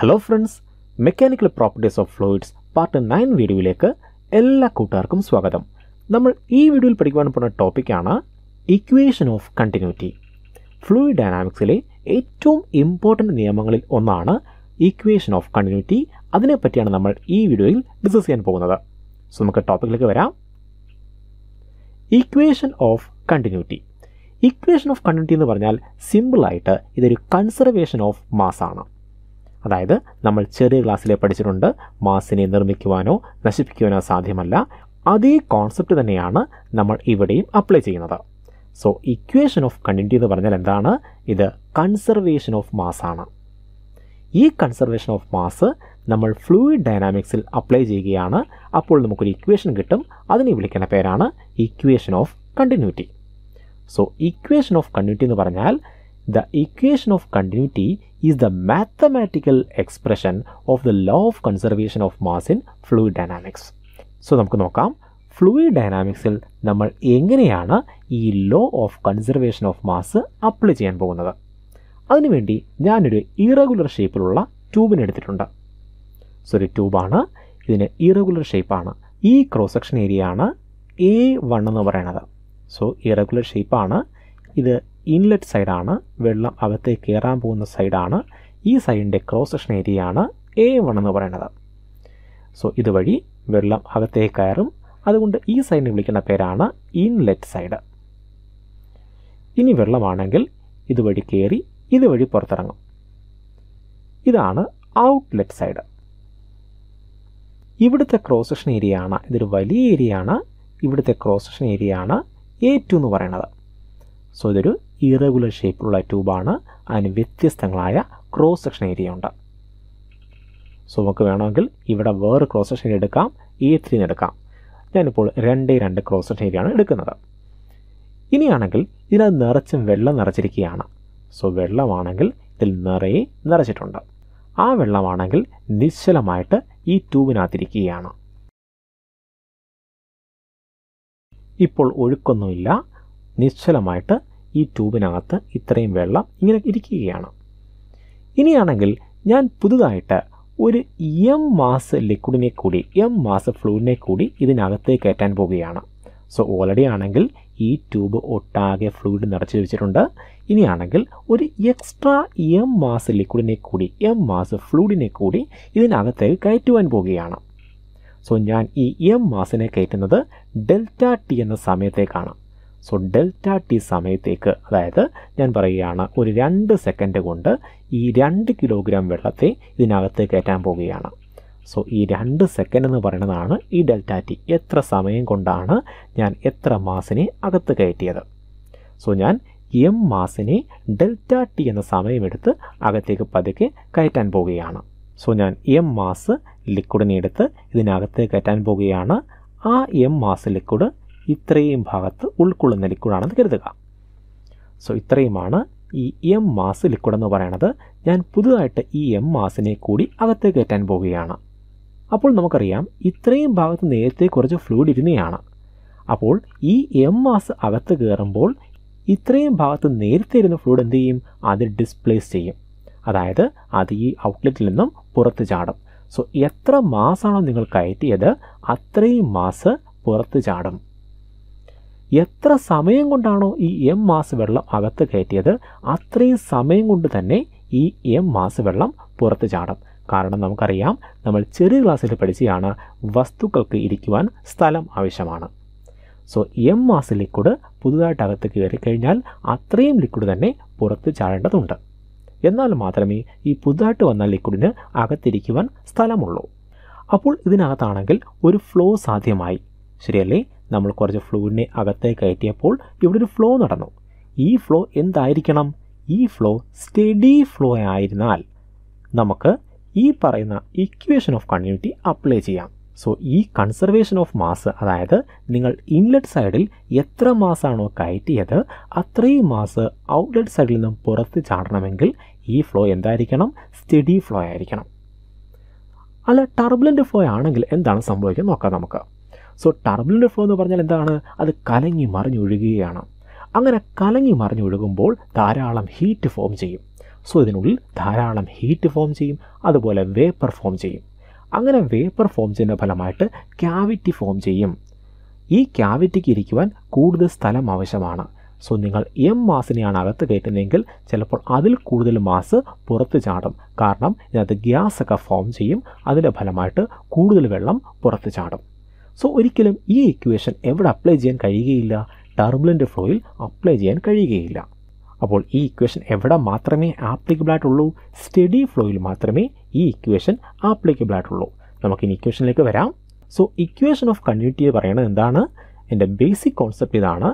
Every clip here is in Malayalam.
Hello friends mechanical properties of fluids part nine വീഡിയോയിലേക്ക് എല്ലാ കൂട്ടുകാർക്കും സ്വാഗതം നമ്മൾ ഈ വീഡിയോയിൽ പഠിക്കുവാൻ പോകുന്ന ടോപ്പിക്കാണ് ഇക്വേഷൻ ഓഫ് കണ്ടിന്യൂറ്റി ഫ്ലൂയിഡ് ഡയനാമിക്സിലെ ഏറ്റവും ഇമ്പോർട്ടൻ്റ് നിയമങ്ങളിൽ ഒന്നാണ് ഇക്വേഷൻ ഓഫ് കണ്ടിന്യൂറ്റി അതിനെപ്പറ്റിയാണ് നമ്മൾ ഈ വീഡിയോയിൽ ഡിസ്കസ് ചെയ്യാൻ പോകുന്നത് സോ നമുക്ക് ടോപ്പിക്കിലേക്ക് വരാം equation of continuity equation of continuity എന്ന് പറഞ്ഞാൽ സിമ്പിളായിട്ട് ഇതൊരു കൺസർവേഷൻ ഓഫ് മാസ് ആണ് അതായത് നമ്മൾ ചെറിയ ക്ലാസ്സിലെ പഠിച്ചിട്ടുണ്ട് മാസിനെ നിർമ്മിക്കുവാനോ നശിപ്പിക്കുവാനോ സാധ്യമല്ല അതേ കോൺസെപ്റ്റ് തന്നെയാണ് നമ്മൾ ഇവിടെയും അപ്ലൈ ചെയ്യുന്നത് സോ ഇക്വേഷൻ ഓഫ് കണ്ടിന്യൂറ്റി എന്ന് പറഞ്ഞാൽ എന്താണ് ഇത് കൺസർവേഷൻ ഓഫ് മാസ് ആണ് ഈ കൺസർവേഷൻ ഓഫ് മാസ് നമ്മൾ ഫ്ലൂയിഡ് ഡയനാമിക്സിൽ അപ്ലൈ ചെയ്യുകയാണ് അപ്പോൾ നമുക്കൊരു ഇക്വേഷൻ കിട്ടും അതിനെ വിളിക്കുന്ന പേരാണ് equation of continuity so equation of continuity എന്ന് പറഞ്ഞാൽ the equation of continuity is the mathematical expression of the law of conservation of mass in fluid dynamics. So നമുക്ക് നോക്കാം ഫ്ലൂയിഡ് ഡൈനാമിക്സിൽ നമ്മൾ എങ്ങനെയാണ് ഈ law of conservation of mass apply ചെയ്യാൻ പോകുന്നത് അതിനുവേണ്ടി ഞാനൊരു ഇറഗുലർ ഷേപ്പിലുള്ള ട്യൂബിനെ എടുത്തിട്ടുണ്ട് സോ ഒരു ട്യൂബാണ് ഇതിന് ഇറഗുലർ ഷേപ്പാണ് ഈ ക്രോസ് സെക്ഷൻ ഏരിയ ആണ് എ വൺ എന്ന് പറയുന്നത് സോ ഇറഗുലർ ഷേപ്പാണ് ഇത് ഇൻലെറ്റ് സൈഡാണ് വെള്ളം അകത്തേക്ക് കയറാൻ പോകുന്ന സൈഡാണ് ഈ സൈഡിൻ്റെ ക്രോസ് സെക്ഷൻ ഏരിയയാണ് എ വൺ എന്ന് പറയുന്നത് സോ ഇതുവഴി വെള്ളം അകത്തേക്ക് കയറും അതുകൊണ്ട് ഈ സൈഡിനെ വിളിക്കുന്ന പേരാണ് ഇൻലെറ്റ് സൈഡ് ഇനി വെള്ളമാണെങ്കിൽ ഇതുവഴി കയറി ഇതുവഴി പുറത്തിറങ്ങും ഇതാണ് ഔട്ട്ലെറ്റ് സൈഡ് ഇവിടുത്തെ ക്രോസ് സെക്ഷൻ ഏരിയ ആണ് ഇതൊരു വലിയ ഏരിയ ആണ് ഇവിടുത്തെ ക്രോസ് സെക്ഷൻ ഏരിയ ആണ് എ ടു എന്ന് പറയുന്നത് സോ ഇതൊരു ഇറഗുലർ ഷേപ്പിലുള്ള ട്യൂബാണ് അതിന് വ്യത്യസ്തങ്ങളായ ക്രോസ് സെക്ഷൻ ഏരിയ ഉണ്ട് സോ നമുക്ക് വേണമെങ്കിൽ ഇവിടെ വേറെ ക്രോസ് സെക്ഷൻ എടുക്കാം എ ത്രീന്ന് എടുക്കാം ഞാനിപ്പോൾ രണ്ടേ രണ്ട് ക്രോസ് സെക്ഷൻ ഏരിയയാണ് എടുക്കുന്നത് ഇനിയാണെങ്കിൽ ഇതിനകത്ത് നിറച്ചും വെള്ളം നിറച്ചിരിക്കുകയാണ് സോ വെള്ളമാണെങ്കിൽ ഇതിൽ നിറയെ നിറച്ചിട്ടുണ്ട് ആ വെള്ളമാണെങ്കിൽ നിശ്ചലമായിട്ട് ഈ ട്യൂബിനകത്തിരിക്കുകയാണ് ഇപ്പോൾ ഒഴുക്കൊന്നുമില്ല നിശ്ചലമായിട്ട് ഈ ട്യൂബിനകത്ത് ഇത്രയും വെള്ളം ഇങ്ങനെ ഇരിക്കുകയാണ് ഇനിയാണെങ്കിൽ ഞാൻ പുതുതായിട്ട് ഒരു എം മാസ് ലിക്വിഡിനെ കൂടി എം മാസ് ഫ്ലൂയിഡിനെ കൂടി ഇതിനകത്തേക്ക് കയറ്റാൻ പോവുകയാണ് സോ ഓൾറെഡി ആണെങ്കിൽ ഈ ട്യൂബ് ഒട്ടാകെ ഫ്ലൂയിഡ് നിറച്ച് വെച്ചിട്ടുണ്ട് ഇനിയാണെങ്കിൽ ഒരു എക്സ്ട്രാ എം മാസ് ലിക്വിഡിനെ കൂടി എം മാസ് ഫ്ലൂയിഡിനെ കൂടി ഇതിനകത്തേക്ക് കയറ്റുവാൻ പോവുകയാണ് സോ ഞാൻ ഈ എം മാസിനെ കയറ്റുന്നത് ഡെൽറ്റ ടി എന്ന സമയത്തേക്കാണ് സോ ഡെൽറ്റ ടി സമയത്തേക്ക് അതായത് ഞാൻ പറയുകയാണ് ഒരു രണ്ട് സെക്കൻഡ് കൊണ്ട് ഈ രണ്ട് കിലോഗ്രാം വെള്ളത്തെ ഇതിനകത്ത് കയറ്റാൻ പോവുകയാണ് സോ ഈ രണ്ട് സെക്കൻഡ് എന്ന് പറയുന്നതാണ് ഈ ഡെൽറ്റ ടി എത്ര സമയം കൊണ്ടാണ് ഞാൻ എത്ര മാസിനെ അകത്ത് കയറ്റിയത് സോ ഞാൻ എം മാസിനെ ഡെൽറ്റ ടി എന്ന സമയമെടുത്ത് അകത്തേക്ക് പതുക്കെ കയറ്റാൻ പോവുകയാണ് സോ ഞാൻ എം മാസ് ലിക്വിഡിനെ എടുത്ത് ഇതിനകത്ത് കയറ്റാൻ പോവുകയാണ് ആ എം മാസ് ലിക്വിഡ് ഇത്രയും ഭാഗത്ത് ഉൾക്കൊള്ളുന്ന ലിക്വിഡാണെന്ന് കരുതുക സോ ഇത്രയുമാണ് ഈ എം മാസ് ലിക്വിഡ് എന്ന് പറയണത് ഞാൻ പുതുതായിട്ട് ഈ എം മാസിനെ കൂടി അകത്തേക്ക് കയറ്റാൻ പോവുകയാണ് അപ്പോൾ നമുക്കറിയാം ഇത്രയും ഭാഗത്ത് നേരത്തെ കുറച്ച് ഫ്ലൂയിഡ് ഇരുന്നെയാണ് അപ്പോൾ ഈ എം മാസ് അകത്ത് കയറുമ്പോൾ ഇത്രയും ഭാഗത്ത് നേരത്തെ ഇരുന്ന ഫ്ലൂയിഡ് എന്ത് ചെയ്യും അത് ഡിസ്പ്ലേസ് ചെയ്യും അതായത് അത് ഈ ഔട്ട്ലെറ്റിൽ നിന്നും പുറത്ത് ചാടും സോ എത്ര മാസാണോ നിങ്ങൾ കയറ്റിയത് അത്രയും മാസ് പുറത്ത് ചാടും എത്ര സമയം കൊണ്ടാണോ ഈ എം മാസ് വെള്ളം അകത്ത് കയറ്റിയത് അത്രയും സമയം കൊണ്ട് തന്നെ ഈ എം മാസ് വെള്ളം പുറത്ത് ചാടും കാരണം നമുക്കറിയാം നമ്മൾ ചെറിയ ക്ലാസ്സിൽ പഠിച്ചാണ് വസ്തുക്കൾക്ക് ഇരിക്കുവാൻ സ്ഥലം ആവശ്യമാണ് സോ എം മാസ് ലിക്വിഡ് പുതുതായിട്ട് അകത്ത് കയറി കഴിഞ്ഞാൽ അത്രയും ലിക്വിഡ് തന്നെ പുറത്ത് ചാടേണ്ടതുണ്ട് എന്നാൽ മാത്രമേ ഈ പുതുതായിട്ട് വന്ന ലിക്വിഡിന് അകത്തിരിക്കുവാൻ സ്ഥലമുള്ളൂ അപ്പോൾ ഇതിനകത്താണെങ്കിൽ ഒരു ഫ്ലോ സാധ്യമായി ശരിയല്ലേ നമ്മൾ കുറച്ച് ഫ്ലൂവിനെ അകത്തേക്ക് കയറ്റിയപ്പോൾ ഇവിടെ ഒരു ഫ്ലോ നടന്നു ഈ ഫ്ലോ എന്തായിരിക്കണം ഈ ഫ്ലോ സ്റ്റഡി ഫ്ലോ ആയിരുന്നാൽ നമുക്ക് ഈ പറയുന്ന ഇക്വേഷൻ ഓഫ് കൺയൂണിറ്റി അപ്ലൈ ചെയ്യാം സോ ഈ കൺസർവേഷൻ ഓഫ് മാസ് അതായത് നിങ്ങൾ ഇൻലെറ്റ് സൈഡിൽ എത്ര മാസമാണോ കയറ്റിയത് അത്രയും മാസ് ഔട്ട്ലെറ്റ് സൈഡിൽ നിന്നും പുറത്ത് ചാടണമെങ്കിൽ ഈ ഫ്ലോ എന്തായിരിക്കണം സ്റ്റഡി ഫ്ലോ ആയിരിക്കണം അല്ല ടർബുലൻ്റ് ഫ്ലോ ആണെങ്കിൽ എന്താണ് സംഭവിക്കുന്നത് നോക്കാം നമുക്ക് സോ ടർബുലൻ്റ് ഫ്ലോ എന്ന് പറഞ്ഞാൽ എന്താണ് അത് കലങ്ങി മറിഞ്ഞൊഴുകുകയാണ് അങ്ങനെ കലങ്ങി മറിഞ്ഞൊഴുകുമ്പോൾ ധാരാളം ഹീറ്റ് ഫോം ചെയ്യും സോ ഇതിനുള്ളിൽ ധാരാളം ഹീറ്റ് ഫോം ചെയ്യും അതുപോലെ വേപ്പർ ഫോം ചെയ്യും അങ്ങനെ വേപ്പർ ഫോം ചെയ്യുന്ന ഫലമായിട്ട് ക്യാവിറ്റി ഫോം ചെയ്യും ഈ ക്യാവിറ്റിക്ക് ഇരിക്കുവാൻ കൂടുതൽ സ്ഥലം ആവശ്യമാണ് സോ നിങ്ങൾ എം മാസിനെയാണ് അകത്ത് കയറ്റുന്നതെങ്കിൽ ചിലപ്പോൾ അതിൽ കൂടുതൽ മാസ് പുറത്ത് ചാടും കാരണം ഇതിനകത്ത് ഗ്യാസൊക്കെ ഫോം ചെയ്യും അതിൻ്റെ ഫലമായിട്ട് കൂടുതൽ വെള്ളം പുറത്ത് ചാടും സോ ഒരിക്കലും ഈ ഇക്വേഷൻ എവിടെ അപ്ലൈ ചെയ്യാൻ കഴിയുകയില്ല ടർബുലൻ്റ് ഫ്ലോയിൽ അപ്ലൈ ചെയ്യാൻ കഴിയുകയില്ല അപ്പോൾ ഈ ഇക്വേഷൻ എവിടെ മാത്രമേ ആപ്ലിക്കബിൾ ആയിട്ടുള്ളൂ സ്റ്റഡി ഫ്ലോയിൽ മാത്രമേ ഈ ഇക്വേഷൻ ആപ്ലിക്കബിൾ ആയിട്ടുള്ളൂ നമുക്ക് ഇനി ഇക്വേഷനിലേക്ക് വരാം സോ ഇക്വേഷൻ ഓഫ് കണ്ടിന്യൂറ്റി പറയുന്നത് എന്താണ് എൻ്റെ ബേസിക് കോൺസെപ്റ്റ് ഇതാണ്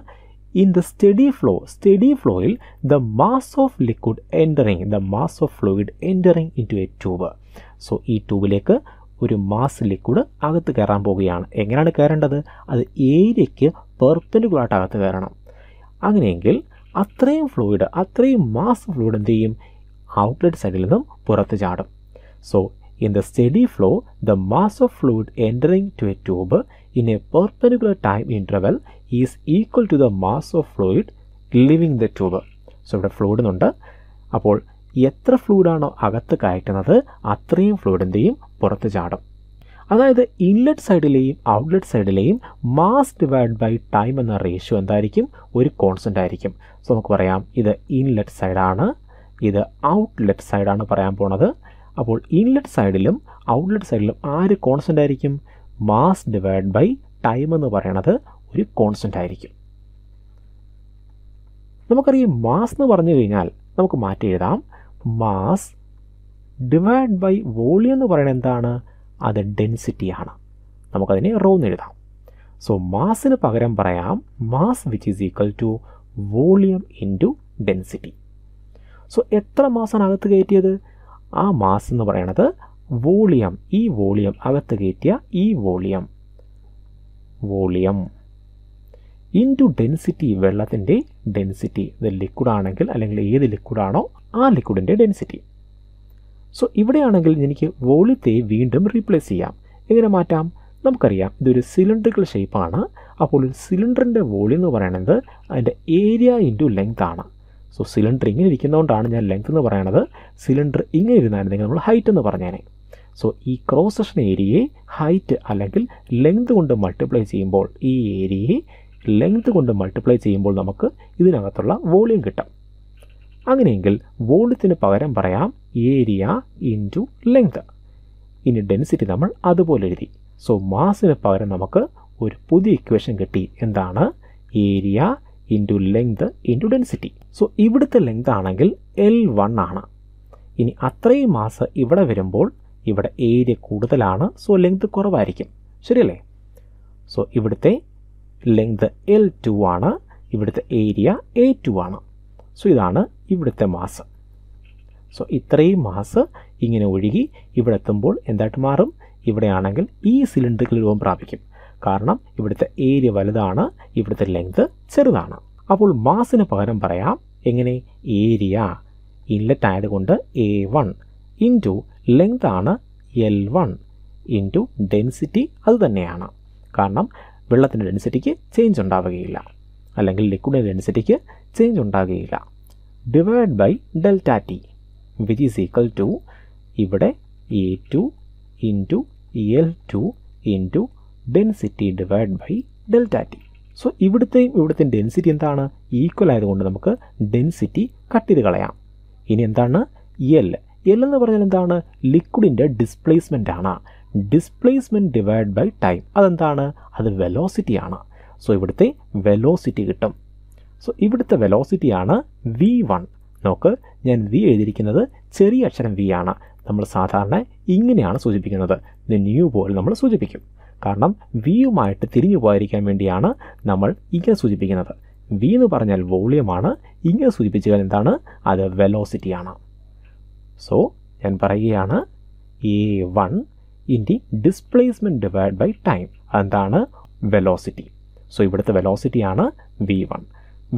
in the steady flow steady ഫ്ലോയിൽ the mass of liquid entering the mass of fluid entering into a tube so ഈ ട്യൂബിലേക്ക് ഒരു മാസ് ലിക്വിഡ് അകത്ത് കയറാൻ പോവുകയാണ് എങ്ങനെയാണ് കയറേണ്ടത് അത് ഏരിയയ്ക്ക് പെർപ്പൻഡിക്കുലായിട്ട് അകത്ത് കയറണം അങ്ങനെയെങ്കിൽ അത്രയും ഫ്ലൂയിഡ് അത്രയും മാസ് ഫ്ലൂയിഡ് എന്ത് ചെയ്യും ഔട്ട്ലെറ്റ് സൈഡിൽ നിന്നും പുറത്ത് ചാടും so in the steady flow the mass of fluid entering to a tube in a perpendicular time interval is equal to the mass of fluid leaving the tube so ഇവിടെ എന്നുണ്ട് അപ്പോൾ എത്ര ഫ്ലൂയിഡാണോ അകത്ത് കയറ്റുന്നത് അത്രയും ഫ്ലൂയിഡിൻ്റെയും പുറത്ത് ചാടും അതായത് ഇൻലെറ്റ് സൈഡിലെയും ഔട്ട്ലെറ്റ് സൈഡിലെയും മാസ് ഡിവൈഡ് ബൈ ടൈം എന്ന റേഷ്യോ എന്തായിരിക്കും ഒരു കോൺസെൻ്റ് ആയിരിക്കും സോ നമുക്ക് പറയാം ഇത് ഇൻലെറ്റ് സൈഡാണ് ഇത് ഔട്ട്ലെറ്റ് സൈഡാണ് പറയാൻ പോണത് അപ്പോൾ ഇൻലെറ്റ് സൈഡിലും ഔട്ട്ലെറ്റ് സൈഡിലും ആര് കോൺസെൻ്റ് ആയിരിക്കും മാസ് ഡിവൈഡ് ബൈ ടൈം എന്ന് പറയണത് ഒരു കോൺസെൻ്റ് ആയിരിക്കും നമുക്കറിയാം മാസ് എന്ന് പറഞ്ഞു കഴിഞ്ഞാൽ നമുക്ക് മാറ്റി എഴുതാം മാസ് ഡിവൈഡ് ബൈ വോളിയം എന്ന് പറയുന്നത് എന്താണ് അത് ഡെൻസിറ്റിയാണ് നമുക്കതിനെ റോ എന്ന് എഴുതാം സോ മാസിന് പകരം പറയാം mass which is equal to volume to density so എത്ര മാസാണ് അകത്ത് കയറ്റിയത് ആ മാസ് എന്ന് പറയണത് വോളിയം ഈ വോളിയം അകത്ത് കയറ്റിയ ഈ വോളിയം വോളിയം ടു ഡെൻസിറ്റി വെള്ളത്തിൻ്റെ ഡെൻസിറ്റി ഇത് ലിക്വിഡ് ആണെങ്കിൽ അല്ലെങ്കിൽ ഏത് ലിക്വിഡാണോ ആ ലിക്വിഡിൻ്റെ ഡെൻസിറ്റി സോ ഇവിടെയാണെങ്കിൽ എനിക്ക് വോളിയത്തെ വീണ്ടും റീപ്ലേസ് ചെയ്യാം എങ്ങനെ മാറ്റാം നമുക്കറിയാം ഇതൊരു സിലിണ്ടറിക്കൽ ഷേപ്പാണ് അപ്പോൾ ഒരു സിലിണ്ടറിൻ്റെ വോളിയം എന്ന് പറയുന്നത് അതിൻ്റെ ഏരിയ ഇൻറ്റു ലെങ്ത് ആണ് സോ സിലിണ്ടർ ഇങ്ങനെ ഇരിക്കുന്നതുകൊണ്ടാണ് ഞാൻ ലെങ്ത് എന്ന് പറയുന്നത് സിലിണ്ടർ ഇങ്ങനെ ഇരുന്നായിരുന്നെങ്കിൽ നമ്മൾ ഹൈറ്റ് എന്ന് പറഞ്ഞേനെ സോ ഈ ക്രോസ് സെക്ഷൻ ഏരിയയെ ഹൈറ്റ് അല്ലെങ്കിൽ ലെങ്ത് കൊണ്ട് മൾട്ടിപ്ലൈ ചെയ്യുമ്പോൾ ഈ ഏരിയയെ ലെങ്ത് കൊണ്ട് മൾട്ടിപ്ലൈ ചെയ്യുമ്പോൾ നമുക്ക് ഇതിനകത്തുള്ള വോളിയം കിട്ടും അങ്ങനെയെങ്കിൽ വോളിത്തിന് പകരം പറയാം ഏരിയ ഇൻറ്റു ലെങ്ത് ഇനി ഡെൻസിറ്റി നമ്മൾ അതുപോലെ എഴുതി സോ മാസിന് പകരം നമുക്ക് ഒരു പുതിയ ഇക്വേഷൻ കിട്ടി എന്താണ് area into length into density so ഇവിടുത്തെ ലെങ്ത് ആണെങ്കിൽ എൽ വൺ ആണ് ഇനി അത്രയും മാസ് ഇവിടെ വരുമ്പോൾ ഇവിടെ ഏരിയ കൂടുതലാണ് സോ ലെങ്ത് കുറവായിരിക്കും ശരിയല്ലേ സോ ഇവിടുത്തെ ലെങ്ത് എൽ ടു ആണ് ഇവിടുത്തെ ഏരിയ എ ടു ആണ് സോ ഇതാണ് ഇവിടുത്തെ മാസം സോ ഇത്രയും മാസ് ഇങ്ങനെ ഒഴുകി ഇവിടെ എത്തുമ്പോൾ എന്തായിട്ട് മാറും ഇവിടെയാണെങ്കിൽ ഈ സിലിണ്ടറിൽ രൂപം പ്രാപിക്കും കാരണം ഇവിടുത്തെ ഏരിയ വലുതാണ് ഇവിടുത്തെ ലെങ്ത് ചെറുതാണ് അപ്പോൾ മാസിന് പകരം പറയാം എങ്ങനെ ഏരിയ ഇൻലെറ്റ് ആയതുകൊണ്ട് എ വൺ ഇൻറ്റു ലെങ്ത് ആണ് എൽ വൺ ഇൻറ്റു ഡെൻസിറ്റി അത് തന്നെയാണ് കാരണം വെള്ളത്തിൻ്റെ ഡെൻസിറ്റിക്ക് ചേഞ്ച് ഉണ്ടാവുകയില്ല അല്ലെങ്കിൽ ലിക്വിഡിൻ്റെ ഡെൻസിറ്റിക്ക് ചേഞ്ച് ഉണ്ടാകുകയില്ല divide by delta T which is equal to ഇവിടെ A two into L two into density divide by delta T so ഇവിടുത്തെയും ഇവിടുത്തെയും ഡെൻസിറ്റി എന്താണ് ഈക്വൽ ആയതുകൊണ്ട് നമുക്ക് ഡെൻസിറ്റി കട്ട് ചെയ്ത് കളയാം ഇനി എന്താണ് എൽ എൽ എന്ന് പറഞ്ഞാൽ എന്താണ് ലിക്വിഡിൻ്റെ ഡിസ്പ്ലേസ്മെൻ്റ് ആണ് ഡിസ്പ്ലേസ്മെൻറ്റ് ഡിവൈഡ് ബൈ ടൈം അതെന്താണ് അത് വെലോസിറ്റി ആണ് സോ ഇവിടുത്തെ വെലോസിറ്റി കിട്ടും സോ ഇവിടുത്തെ വെലോസിറ്റിയാണ് വി വൺ നോക്ക് ഞാൻ വി എഴുതിയിരിക്കുന്നത് ചെറിയ അക്ഷരം വി ആണ് നമ്മൾ സാധാരണ ഇങ്ങനെയാണ് സൂചിപ്പിക്കുന്നത് ന്യൂ പോലെ നമ്മൾ സൂചിപ്പിക്കും കാരണം വിയുമായിട്ട് തിരിഞ്ഞു പോയിരിക്കാൻ വേണ്ടിയാണ് നമ്മൾ ഇങ്ങനെ സൂചിപ്പിക്കുന്നത് വി എന്ന് പറഞ്ഞാൽ വോളിയമാണ് ഇങ്ങനെ സൂചിപ്പിച്ചാൽ എന്താണ് അത് വെലോസിറ്റിയാണ് സോ ഞാൻ പറയുകയാണ് A one in the displacement divide by time അതെന്താണ് വെലോസിറ്റി സോ ഇവിടുത്തെ വെലോസിറ്റിയാണ് V one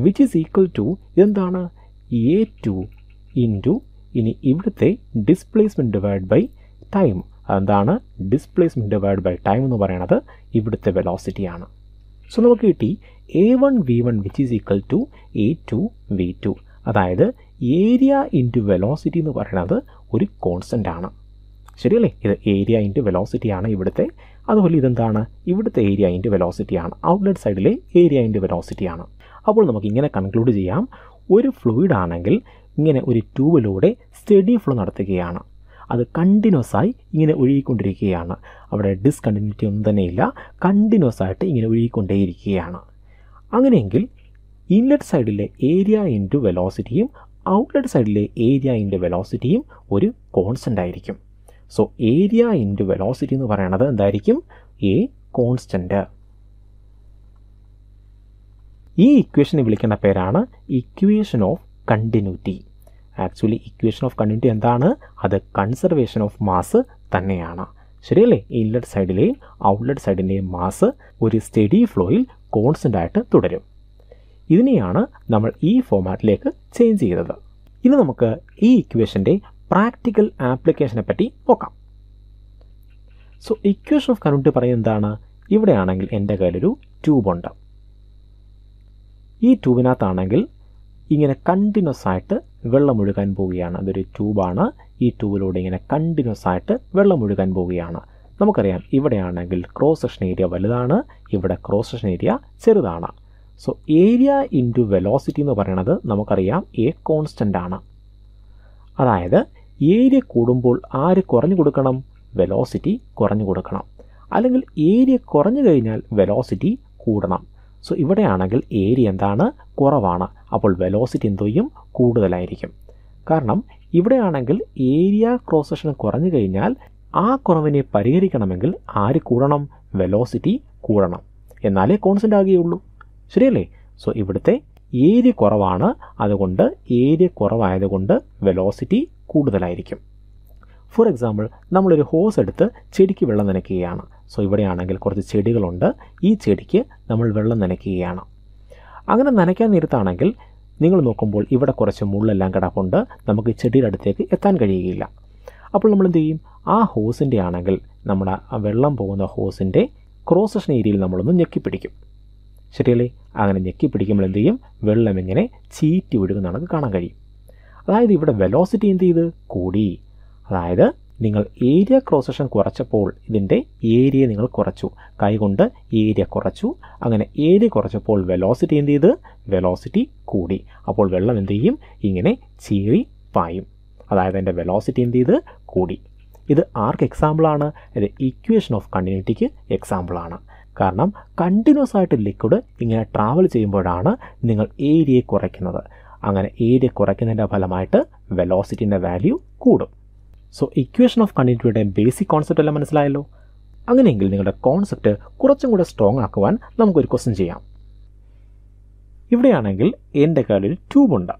which is equal to എന്താണ് എ ടു ഇൻറ്റു ഇനി ഇവിടുത്തെ ഡിസ്പ്ലേസ്മെൻറ്റ് ഡിവൈഡ് ബൈ ടൈം എന്താണ് ഡിസ്പ്ലേസ്മെൻറ്റ് ഡിവൈഡ് ബൈ ടൈം എന്ന് പറയുന്നത് ഇവിടുത്തെ വെലോസിറ്റിയാണ് സോ നമുക്ക് കിട്ടി A one V one which is equal to A two V two അതായത് ഏരിയ ഇൻറ്റു വെലോസിറ്റി എന്ന് പറയുന്നത് ഒരു കോൺസ്റ്റൻ്റ് ആണ് ശരിയല്ലേ ഇത് ഏരിയ ഇൻറ്റു വെലോസിറ്റി ആണ് ഇവിടുത്തെ അതുപോലെ ഇതെന്താണ് ഇവിടുത്തെ ഏരിയ ഇൻറ്റു വെലോസിറ്റി ആണ് ഔട്ട്ലെറ്റ് സൈഡിലെ ഏരിയ ഇൻറ്റു വെലോസിറ്റി ആണ് അപ്പോൾ നമുക്ക് ഇങ്ങനെ കൺക്ലൂഡ് ചെയ്യാം ഒരു ഫ്ലൂയിഡ് ആണെങ്കിൽ ഇങ്ങനെ ഒരു ട്യൂബിലൂടെ സ്റ്റഡി ഫ്ലോ നടത്തുകയാണ് അത് കണ്ടിന്യൂസ് ആയി ഇങ്ങനെ ഒഴുകിക്കൊണ്ടിരിക്കുകയാണ് അവിടെ ഡിസ്കണ്ടിന്യൂറ്റി ഒന്നും തന്നെ ഇല്ല കണ്ടിന്യൂസ് ആയിട്ട് ഇങ്ങനെ ഒഴുകിക്കൊണ്ടേയിരിക്കുകയാണ് അങ്ങനെയെങ്കിൽ ഇൻലെറ്റ് സൈഡിലെ ഏരിയ ഇൻറ്റു വെലോസിറ്റിയും ഔട്ട്ലെറ്റ് സൈഡിലെ ഏരിയ ഇൻറ്റു വെലോസിറ്റിയും ഒരു കോൺസ്റ്റൻ്റ് ആയിരിക്കും സോ ഏരിയ ഇൻറ്റു വെലോസിറ്റി എന്ന് പറയുന്നത് എന്തായിരിക്കും എ കോൺസ്റ്റൻറ്റ് ഈ ഇക്വേഷനെ വിളിക്കുന്ന പേരാണ് equation of continuity actually equation of continuity എന്താണ് അത് കൺസർവേഷൻ ഓഫ് മാസ് തന്നെയാണ് ശരിയല്ലേ ഇൻലെറ്റ് സൈഡിലെയും ഔട്ട്ലെറ്റ് സൈഡിൻ്റെയും മാസ് ഒരു സ്റ്റഡി ഫ്ലോയിൽ കോൺസ്റ്റൻ്റ് ആയിട്ട് തുടരും ഇതിനെയാണ് നമ്മൾ ഈ ഫോമാറ്റിലേക്ക് ചേഞ്ച് ചെയ്തത് ഇനി നമുക്ക് ഈ ഇക്വേഷൻ്റെ പ്രാക്ടിക്കൽ ആപ്ലിക്കേഷനെ പറ്റി നോക്കാം സോ ഇക്വേഷൻ ഓഫ് കണ്ടിന്യൂറ്റി പറയുന്നത് എന്താണ് ഇവിടെയാണെങ്കിൽ എൻ്റെ കയ്യിലൊരു ഉണ്ട് ഈ ട്യൂബിനകത്താണെങ്കിൽ ഇങ്ങനെ കണ്ടിന്യൂസ് ആയിട്ട് വെള്ളം ഒഴുകാൻ പോവുകയാണ് അതൊരു ട്യൂബാണ് ഈ ട്യൂബിലൂടെ ഇങ്ങനെ കണ്ടിന്യൂസ് ആയിട്ട് വെള്ളം ഒഴുകാൻ പോവുകയാണ് നമുക്കറിയാം ഇവിടെയാണെങ്കിൽ ക്രോസ് സെക്ഷൻ ഏരിയ വലുതാണ് ഇവിടെ ക്രോസ് സെക്ഷൻ ഏരിയ ചെറുതാണ് സോ ഏരിയ ഇൻറ്റു വെലോസിറ്റി എന്ന് പറയുന്നത് നമുക്കറിയാം എ കോൺസ്റ്റൻ്റ് ആണ് അതായത് ഏരിയ കൂടുമ്പോൾ ആര് കുറഞ്ഞു കൊടുക്കണം വെലോസിറ്റി കുറഞ്ഞു കൊടുക്കണം അല്ലെങ്കിൽ ഏരിയ കുറഞ്ഞു കഴിഞ്ഞാൽ വെലോസിറ്റി കൂടണം സോ ഇവിടെയാണെങ്കിൽ ഏരിയ എന്താണ് കുറവാണ് അപ്പോൾ വെലോസിറ്റി എന്തു ചെയ്യും കൂടുതലായിരിക്കും കാരണം ഇവിടെയാണെങ്കിൽ ഏരിയ ക്രോസ് കുറഞ്ഞു കഴിഞ്ഞാൽ ആ കുറവിനെ പരിഹരിക്കണമെങ്കിൽ ആര് കൂടണം വെലോസിറ്റി കൂടണം എന്നാലേ കോൺസെൻ്റ് ആകുകയുള്ളൂ ശരിയല്ലേ സോ ഇവിടുത്തെ ഏരിയ കുറവാണ് അതുകൊണ്ട് ഏരിയ കുറവായതുകൊണ്ട് വെലോസിറ്റി കൂടുതലായിരിക്കും ഫോർ എക്സാമ്പിൾ നമ്മളൊരു ഹോസ് എടുത്ത് ചെടിക്ക് വെള്ളം നനയ്ക്കുകയാണ് സോ ഇവിടെയാണെങ്കിൽ കുറച്ച് ചെടികളുണ്ട് ഈ ചെടിക്ക് നമ്മൾ വെള്ളം നനയ്ക്കുകയാണ് അങ്ങനെ നനയ്ക്കാൻ നേരത്താണെങ്കിൽ നിങ്ങൾ നോക്കുമ്പോൾ ഇവിടെ കുറച്ച് മുള്ളെല്ലാം കിടപ്പുണ്ട് നമുക്ക് ചെടിയുടെ അടുത്തേക്ക് എത്താൻ കഴിയുകയില്ല അപ്പോൾ നമ്മൾ എന്ത് ചെയ്യും ആ ഹോസിൻ്റെ ആണെങ്കിൽ നമ്മുടെ വെള്ളം പോകുന്ന ഹോസിൻ്റെ ക്രോസ് സെക്ഷൻ ഏരിയയിൽ നമ്മളൊന്ന് ഞെക്കിപ്പിടിക്കും ശരിയല്ലേ അങ്ങനെ ഞെക്കിപ്പിടിക്കുമ്പോൾ എന്ത് ചെയ്യും വെള്ളം ഇങ്ങനെ ചീറ്റി ഒഴുകുന്ന കണക്ക് കാണാൻ കഴിയും അതായത് ഇവിടെ വെലോസിറ്റി എന്ത് ചെയ്ത് കൂടി അതായത് നിങ്ങൾ ഏരിയ ക്രോസ് കുറച്ചപ്പോൾ ഇതിൻ്റെ ഏരിയ നിങ്ങൾ കുറച്ചു കൈകൊണ്ട് ഏരിയ കുറച്ചു അങ്ങനെ ഏരിയ കുറച്ചപ്പോൾ വെലോസിറ്റി എന്ത് ചെയ്ത് വെലോസിറ്റി കൂടി അപ്പോൾ വെള്ളം എന്ത് ചെയ്യും ഇങ്ങനെ ചീറി പായും അതായത് അതിൻ്റെ വെലോസിറ്റി എന്ത് ചെയ്ത് കൂടി ഇത് ആർക്ക് എക്സാമ്പിളാണ് ഇത് ഇക്വേഷൻ ഓഫ് കണ്ടിന്യൂറ്റിക്ക് എക്സാമ്പിളാണ് കാരണം കണ്ടിന്യൂസ് ആയിട്ട് ലിക്വിഡ് ഇങ്ങനെ ട്രാവൽ ചെയ്യുമ്പോഴാണ് നിങ്ങൾ ഏരിയയെ കുറയ്ക്കുന്നത് അങ്ങനെ ഏരിയ കുറയ്ക്കുന്നതിൻ്റെ ഫലമായിട്ട് വെലോസിറ്റിൻ്റെ വാല്യൂ കൂടും സോ ഇക്വേഷൻ ഓഫ് കണ്ടിന്യൂറ്റിയുടെ ബേസിക് കോൺസെപ്റ്റ് എല്ലാം മനസ്സിലായല്ലോ അങ്ങനെയെങ്കിൽ നിങ്ങളുടെ കോൺസെപ്റ്റ് കുറച്ചും കൂടെ സ്ട്രോങ് ആക്കുവാൻ നമുക്കൊരു ക്വസ്റ്റ്യൻ ചെയ്യാം ഇവിടെയാണെങ്കിൽ എൻ്റെ കാലിൽ ഉണ്ട്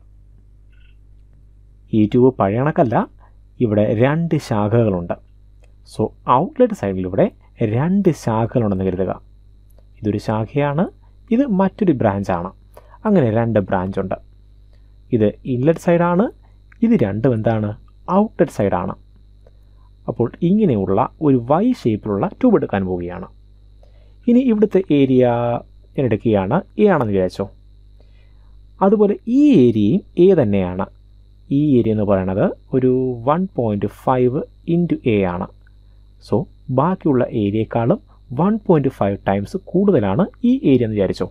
ഈ ട്യൂബ് പഴയണക്കല്ല ഇവിടെ രണ്ട് ശാഖകളുണ്ട് സോ ഔട്ട്ലെറ്റ് സൈഡിൽ ഇവിടെ രണ്ട് ശാഖകളുണ്ടെന്ന് കരുതുക ഇതൊരു ശാഖയാണ് ഇത് മറ്റൊരു ബ്രാഞ്ചാണ് അങ്ങനെ രണ്ട് ബ്രാഞ്ചുണ്ട് ഇത് ഇൻലെറ്റ് സൈഡാണ് ഇത് രണ്ടും എന്താണ് ഔട്ടർ സൈഡാണ് അപ്പോൾ ഇങ്ങനെയുള്ള ഒരു വൈ ഷേപ്പിലുള്ള ട്യൂബ് എടുക്കാൻ പോവുകയാണ് ഇനി ഇവിടുത്തെ ഏരിയ ഞാൻ എടുക്കുകയാണ് എ ആണെന്ന് വിചാരിച്ചോ അതുപോലെ ഈ ഏരിയയും എ തന്നെയാണ് ഈ ഏരിയ എന്ന് പറയുന്നത് ഒരു one point five into A ആണ് സോ ബാക്കിയുള്ള ഏരിയയേക്കാളും വൺ പോയിൻറ്റ് ഫൈവ് ടൈംസ് കൂടുതലാണ് ഈ ഏരിയ എന്ന് വിചാരിച്ചോ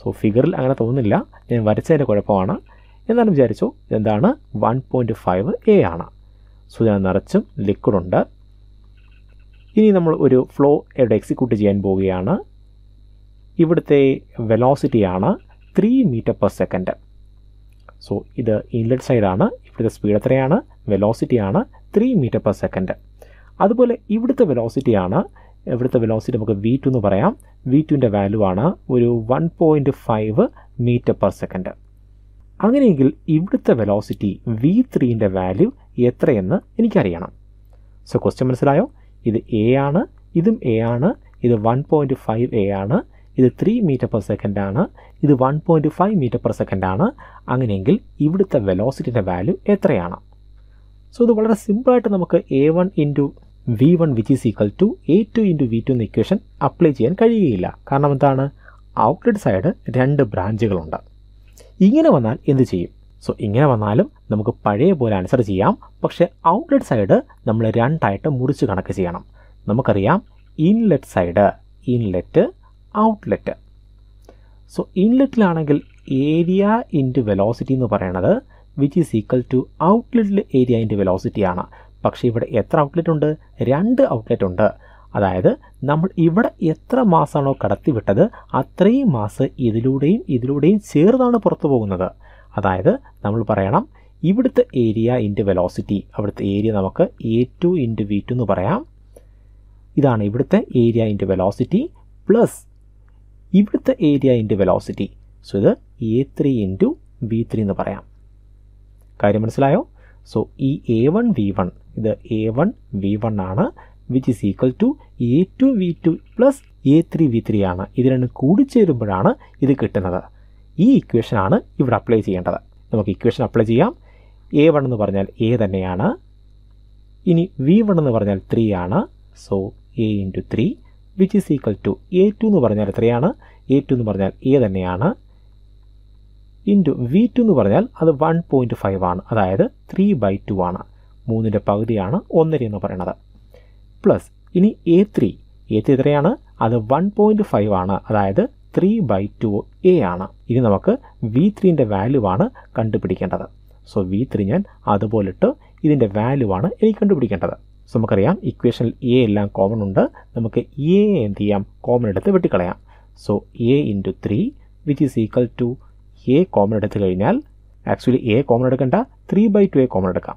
സോ ഫിഗറിൽ അങ്ങനെ തോന്നുന്നില്ല ഞാൻ വരച്ചതിൻ്റെ കുഴപ്പമാണ് എന്നാലും വിചാരിച്ചു എന്താണ് വൺ പോയിൻ്റ് ഫൈവ് എ ആണ് സോ ഞാൻ നിറച്ചും ലിക്വിഡുണ്ട് ഇനി നമ്മൾ ഒരു ഫ്ലോ ഇവിടെ എക്സിക്യൂട്ട് ചെയ്യാൻ പോവുകയാണ് ഇവിടുത്തെ വെലോസിറ്റിയാണ് three metre per second so ഇത് ഇൻലെറ്റ് സൈഡാണ് ഇവിടുത്തെ സ്പീഡ് എത്രയാണ് വെലോസിറ്റിയാണ് ത്രീ മീറ്റർ പെർ സെക്കൻഡ് അതുപോലെ ഇവിടുത്തെ വെലോസിറ്റിയാണ് ഇവിടുത്തെ വെലോസിറ്റി നമുക്ക് വി ടു എന്ന് പറയാം വി ടുവിൻ്റെ വാല്യൂ ആണ് ഒരു one point five metre per second അങ്ങനെയെങ്കിൽ ഇവിടുത്തെ വെലോസിറ്റി വി ത്രീൻ്റെ വാല്യൂ എത്രയെന്ന് എനിക്കറിയണം സോ ക്വസ്റ്റ്യൻ മനസ്സിലായോ ഇത് എ ആണ് ഇതും എ ആണ് ഇത് വൺ പോയിൻറ്റ് ഫൈവ് എ ആണ് ഇത് ത്രീ മീറ്റർ പെർ സെക്കൻഡ് ആണ് ഇത് one point five metre per second ആണ് അങ്ങനെയെങ്കിൽ ഇവിടുത്തെ വെലോസിറ്റിൻ്റെ വാല്യൂ എത്രയാണ് സോ ഇത് വളരെ സിമ്പിളായിട്ട് നമുക്ക് A one into V one which is equal to A two into V two എന്ന ഇക്വേഷൻ അപ്ലൈ ചെയ്യാൻ കഴിയുകയില്ല കാരണം എന്താണ് ഔട്ട്ലെറ്റ് സൈഡ് രണ്ട് ബ്രാഞ്ചുകളുണ്ട് ഇങ്ങനെ വന്നാൽ എന്ത് ചെയ്യും സോ ഇങ്ങനെ വന്നാലും നമുക്ക് പഴയ പോലെ ആൻസർ ചെയ്യാം പക്ഷേ ഔട്ട്ലെറ്റ് സൈഡ് നമ്മൾ രണ്ടായിട്ട് മുറിച്ച് കണക്ക് ചെയ്യണം നമുക്കറിയാം inlet side inlet outlet so ഇൻലെറ്റിലാണെങ്കിൽ ഏരിയ ഇൻറ്റു വെലോസിറ്റി എന്ന് പറയണത് വിച്ച് ഈസ് ഈക്വൽ ടു ഔട്ട്ലെറ്റിൽ ഏരിയ ഇൻറ്റു വെലോസിറ്റി ആണ് പക്ഷേ ഇവിടെ എത്ര ഔട്ട്ലെറ്റ് ഉണ്ട് രണ്ട് ഔട്ട്ലെറ്റ് ഉണ്ട് അതായത് നമ്മൾ ഇവിടെ എത്ര മാസമാണോ കടത്തിവിട്ടത് അത്രയും മാസ് ഇതിലൂടെയും ഇതിലൂടെയും ചേർന്നാണ് പുറത്തു പോകുന്നത് അതായത് നമ്മൾ പറയണം ഇവിടുത്തെ ഏരിയ ഇൻറ്റു വെലോസിറ്റി അവിടുത്തെ ഏരിയ നമുക്ക് A two into V two എന്ന് പറയാം ഇതാണ് ഇവിടുത്തെ ഏരിയ ഇൻറ്റു വെലോസിറ്റി പ്ലസ് ഇവിടുത്തെ ഏരിയ ഇൻറ്റു വെലോസിറ്റി സോ ഇത് A three into V three എന്ന് പറയാം കാര്യം മനസ്സിലായോ സോ ഈ എ വൺ വി വൺ ഇത് എ വൺ വി വൺ ആണ് which is equal to A two V two plus A three V three ആണ് ഇത് രണ്ടും കൂടിച്ചേരുമ്പോഴാണ് ഇത് കിട്ടുന്നത് ഈ ഇക്വേഷനാണ് ഇവിടെ അപ്ലൈ ചെയ്യേണ്ടത് നമുക്ക് ഇക്വേഷൻ അപ്ലൈ ചെയ്യാം എ വൺ എന്ന് പറഞ്ഞാൽ എ തന്നെയാണ് ഇനി വി വൺ എന്ന് പറഞ്ഞാൽ ത്രീ ആണ് so A into three which is equal to A two എന്ന് പറഞ്ഞാൽ എത്രയാണ് എ ടു എന്ന് പറഞ്ഞാൽ എ തന്നെയാണ് ഇൻറ്റു വി ടു എന്ന് പറഞ്ഞാൽ അത് വൺ പോയിൻറ്റ് ഫൈവ് ആണ് അതായത് ത്രീ ബൈ ടു ആണ് മൂന്നിൻ്റെ പകുതിയാണ് ഒന്നര എന്ന് പറയുന്നത് പ്ലസ് ഇനി എ ത്രീ എ ത്രീ എത്രയാണ് അത് വൺ പോയിൻറ്റ് ഫൈവ് ആണ് അതായത് ത്രീ ബൈ ടു എ ആണ് ഇനി നമുക്ക് വി ത്രീൻ്റെ വാല്യൂ ആണ് കണ്ടുപിടിക്കേണ്ടത് സോ വി ത്രീ ഞാൻ അതുപോലെ ഇട്ട് ഇതിൻ്റെ വാല്യൂ ആണ് എനിക്ക് കണ്ടുപിടിക്കേണ്ടത് സോ നമുക്കറിയാം ഇക്വേഷനിൽ എ എല്ലാം കോമൺ ഉണ്ട് നമുക്ക് എ എന്ത് ചെയ്യാം കോമൺ എടുത്ത് വെട്ടിക്കളയാം so A into three which is equal to A common എടുത്തു കഴിഞ്ഞാൽ ആക്ച്വലി എ കോമൺ എടുക്കേണ്ട three by two A common എടുക്കാം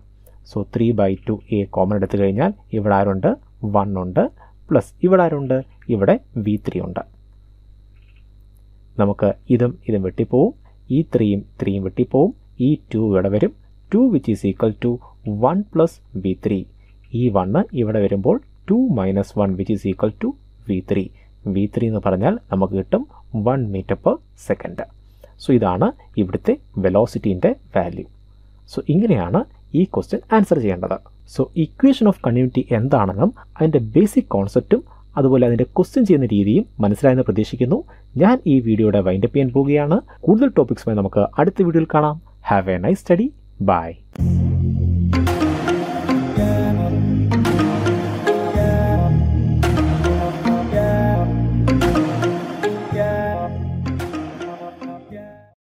so three by two A common എടുത്തു കഴിഞ്ഞാൽ ഇവിടെ ആരുണ്ട് വൺ ഉണ്ട് പ്ലസ് ഇവിടെ ആരുണ്ട് ഇവിടെ വി ത്രീ ഉണ്ട് നമുക്ക് ഇതും ഇതും വെട്ടിപ്പോവും ഈ ത്രീയും ത്രീയും വെട്ടിപ്പോവും ഈ ടു ഇവിടെ വരും two which is equal to one plus V three ഈ വണ്ണ് ഇവിടെ വരുമ്പോൾ two minus one which is equal to V three V three എന്ന് പറഞ്ഞാൽ നമുക്ക് കിട്ടും one metre per second so ഇതാണ് ഇവിടുത്തെ വെലോസിറ്റീൻ്റെ വാല്യൂ സോ ഇങ്ങനെയാണ് ഈ ക്വസ്റ്റ്യൻ ആൻസർ ചെയ്യേണ്ടത് സോ ഇക്വേഷൻ ഓഫ് കണ്ടിന്യൂറ്റി എന്താണെന്നും അതിൻ്റെ ബേസിക് കോൺസെപ്റ്റും അതുപോലെ അതിൻ്റെ ക്വസ്റ്റ്യൻ ചെയ്യുന്ന രീതിയും മനസ്സിലായെന്ന് പ്രതീക്ഷിക്കുന്നു ഞാൻ ഈ വീഡിയോയുടെ വൈൻഡപ്പ് ചെയ്യാൻ പോവുകയാണ് കൂടുതൽ ടോപ്പിക്സുമായി നമുക്ക് അടുത്ത വീഡിയോയിൽ കാണാം have a nice study by